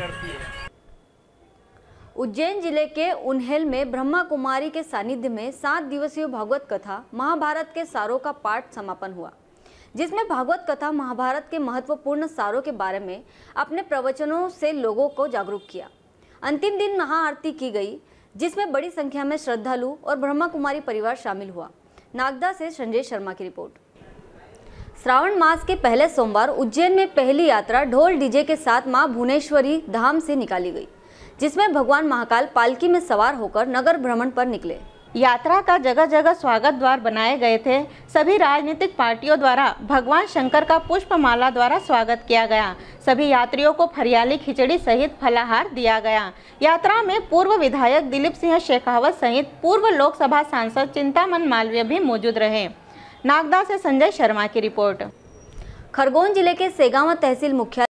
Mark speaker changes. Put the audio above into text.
Speaker 1: करती है उज्जैन जिले के उन्हेल में ब्रह्मा कुमारी के सानिध्य में सात दिवसीय भागवत कथा महाभारत के सारों का पाठ समापन हुआ जिसमें भागवत कथा महाभारत के महत्वपूर्ण सारों के बारे में अपने प्रवचनों से लोगों को जागरूक किया अंतिम दिन महाआरती की गई जिसमें बड़ी संख्या में श्रद्धालु और ब्रह्मा कुमारी परिवार शामिल हुआ नागदा से संजय शर्मा की रिपोर्ट श्रावण मास के पहले सोमवार उज्जैन में पहली यात्रा ढोल डीजे के साथ मां भुवनेश्वरी धाम से निकाली गई जिसमें भगवान महाकाल पालकी में सवार होकर नगर भ्रमण पर निकले
Speaker 2: यात्रा का जगह जगह स्वागत द्वार बनाए गए थे सभी राजनीतिक पार्टियों द्वारा भगवान शंकर का पुष्प माला द्वारा स्वागत किया गया सभी यात्रियों को फरियाली खिचड़ी सहित फलाहार दिया गया यात्रा में पूर्व विधायक दिलीप सिंह शेखावत सहित पूर्व लोकसभा सांसद चिंतामन मालवीय भी मौजूद रहे नागदा से संजय शर्मा की रिपोर्ट खरगोन जिले के सेगांव तहसील मुख्यालय